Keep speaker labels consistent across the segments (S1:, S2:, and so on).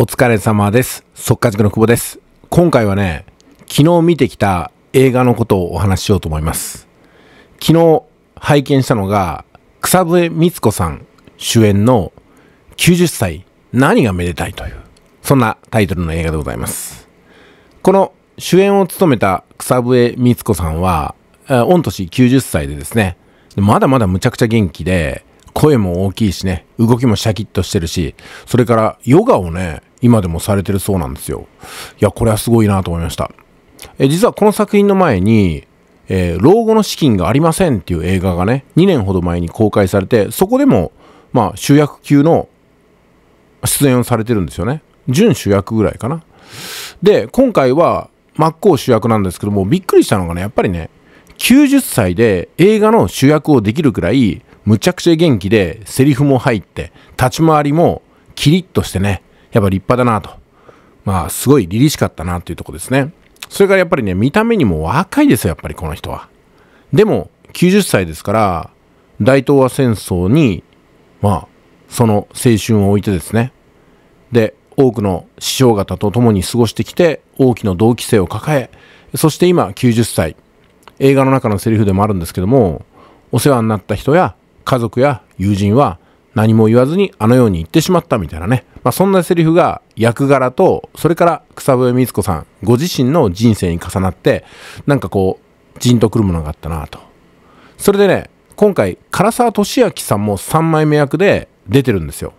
S1: お疲れ様です。即稼塾の久保です。今回はね、昨日見てきた映画のことをお話ししようと思います。昨日拝見したのが、草笛光子さん主演の90歳何がめでたいという、そんなタイトルの映画でございます。この主演を務めた草笛光子さんは、御年90歳でですね、まだまだむちゃくちゃ元気で、声も大きいしね、動きもシャキッとしてるし、それからヨガをね、今でもされてるそうなんですよ。いや、これはすごいなと思いました。え実はこの作品の前に、えー、老後の資金がありませんっていう映画がね、2年ほど前に公開されて、そこでも、まあ、主役級の出演をされてるんですよね。準主役ぐらいかな。で、今回は真っ向主役なんですけども、びっくりしたのがね、やっぱりね、90歳で映画の主役をできるくらい、むちゃくちゃ元気で、セリフも入って、立ち回りもキリッとしてね、やっぱ立派だなと。まあ、すごい凛々しかったなというとこですね。それからやっぱりね、見た目にも若いですよ、やっぱりこの人は。でも、90歳ですから、大東亜戦争に、まあ、その青春を置いてですね。で、多くの師匠方と共に過ごしてきて、大きな同期生を抱え、そして今90歳。映画の中のセリフでもあるんですけども、お世話になった人や家族や友人は何も言わずにあのように言ってしまったみたいなね。まあ、そんなセリフが役柄と、それから草笛光子さん、ご自身の人生に重なって、なんかこう、じんとくるものがあったなと。それでね、今回、唐沢俊明さんも3枚目役で出てるんですよ。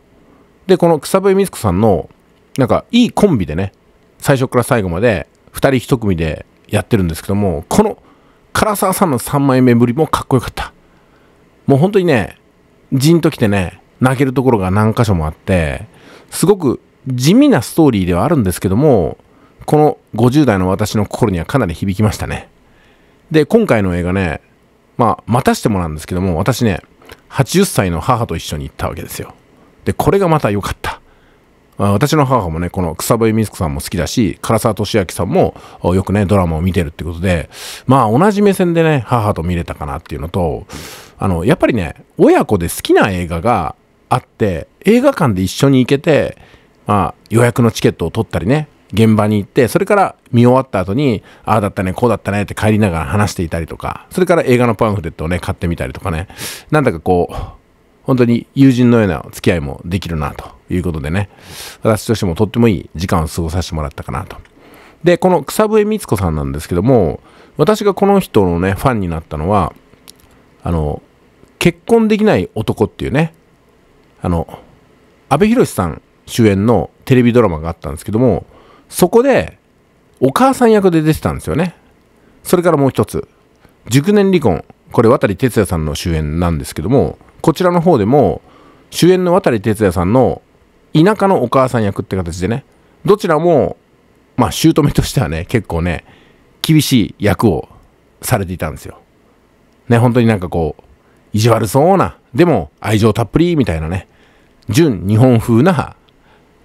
S1: で、この草笛光子さんの、なんかいいコンビでね、最初から最後まで2人1組でやってるんですけども、この唐沢さんの3枚目ぶりもかっこよかった。もう本当にね、じんときてね、泣けるところが何箇所もあってすごく地味なストーリーではあるんですけどもこの50代の私の心にはかなり響きましたねで今回の映画ねまあまたしてもなんですけども私ね80歳の母と一緒に行ったわけですよでこれがまた良かった私の母もね、この草笛津子さんも好きだし、唐沢俊明さんもよくね、ドラマを見てるってことで、まあ同じ目線でね、母と見れたかなっていうのと、あの、やっぱりね、親子で好きな映画があって映画館で一緒に行けて、まあ、予約のチケットを取ったりね現場に行ってそれから見終わった後にああだったねこうだったねって帰りながら話していたりとかそれから映画のパンフレットをね買ってみたりとかねなんだかこう本当に友人のような付き合いもできるなということでね私としてもとってもいい時間を過ごさせてもらったかなとでこの草笛光子さんなんですけども私がこの人のねファンになったのはあの結婚できない男っていうねあの、阿部寛さん主演のテレビドラマがあったんですけども、そこで、お母さん役で出てたんですよね。それからもう一つ、熟年離婚。これ、渡哲也さんの主演なんですけども、こちらの方でも、主演の渡哲也さんの田舎のお母さん役って形でね、どちらも、まあ、姑としてはね、結構ね、厳しい役をされていたんですよ。ね、本当になんかこう、意地悪そうな、でも愛情たっぷりみたいなね、純日本風な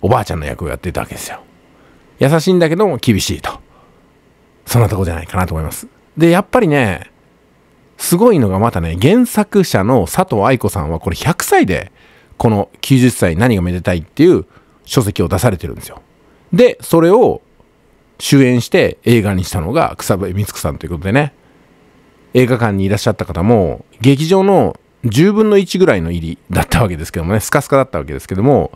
S1: おばあちゃんの役をやっていたわけですよ。優しいんだけども厳しいと。そんなとこじゃないかなと思います。で、やっぱりね、すごいのがまたね、原作者の佐藤愛子さんはこれ100歳で、この90歳何がめでたいっていう書籍を出されてるんですよ。で、それを主演して映画にしたのが草笛光子さんということでね、映画館にいらっしゃった方も、劇場の10分の1ぐらいの入りだったわけですけどもね、スカスカだったわけですけども、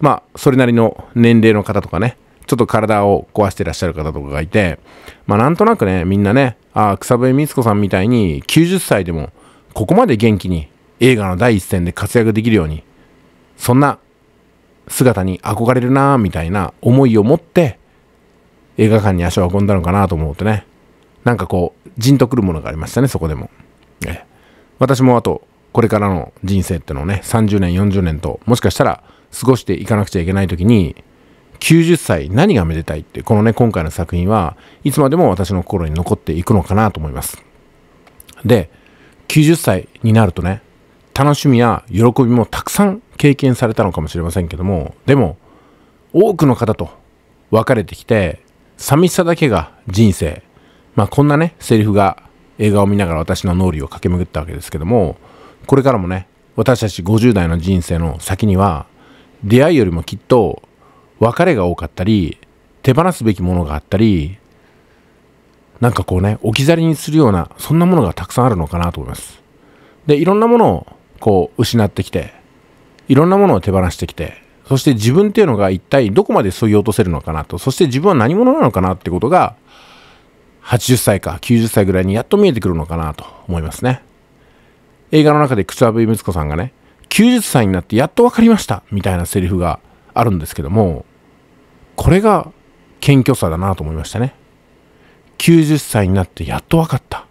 S1: まあ、それなりの年齢の方とかね、ちょっと体を壊してらっしゃる方とかがいて、まあ、なんとなくね、みんなね、あ草笛光子さんみたいに90歳でもここまで元気に映画の第一線で活躍できるように、そんな姿に憧れるなみたいな思いを持って映画館に足を運んだのかなと思うとね、なんかこう、じんとくるものがありましたね、そこでも。え私もあと、これからの人生ってのをね、30年、40年と、もしかしたら過ごしていかなくちゃいけない時に、90歳何がめでたいって、このね、今回の作品はいつまでも私の心に残っていくのかなと思います。で、90歳になるとね、楽しみや喜びもたくさん経験されたのかもしれませんけども、でも、多くの方と別れてきて、寂しさだけが人生まあ、こんなね、セリフが映画を見ながら私の脳裏を駆け巡ったわけですけども、これからもね、私たち50代の人生の先には、出会いよりもきっと別れが多かったり、手放すべきものがあったり、なんかこうね、置き去りにするような、そんなものがたくさんあるのかなと思います。で、いろんなものをこう失ってきて、いろんなものを手放してきて、そして自分っていうのが一体どこまで削ぎ落とせるのかなと、そして自分は何者なのかなってことが、80歳か90歳ぐらいにやっと見えてくるのかなと思いますね。映画の中で口阿部光子さんがね、90歳になってやっと分かりましたみたいなセリフがあるんですけども、これが謙虚さだなと思いましたね。90歳になってやっと分かった。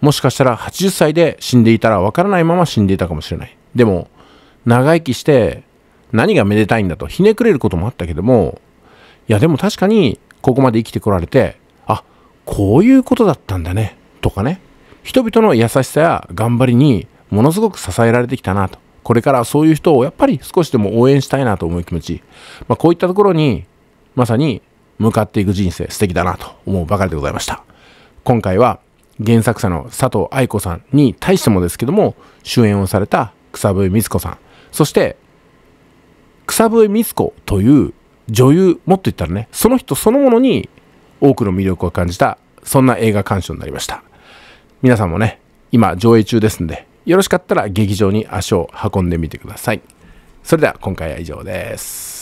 S1: もしかしたら80歳で死んでいたら分からないまま死んでいたかもしれない。でも、長生きして何がめでたいんだとひねくれることもあったけども、いやでも確かにここまで生きてこられてこういうことだったんだね、とかね。人々の優しさや頑張りにものすごく支えられてきたなと。これからそういう人をやっぱり少しでも応援したいなと思う気持ち。まあ、こういったところに、まさに向かっていく人生素敵だなと思うばかりでございました。今回は原作者の佐藤愛子さんに対してもですけども、主演をされた草笛光子さん。そして、草笛光子という女優、もっと言ったらね、その人そのものに多くの魅力を感じた、そんな映画鑑賞になりました。皆さんもね、今上映中ですんで、よろしかったら劇場に足を運んでみてください。それでは今回は以上です。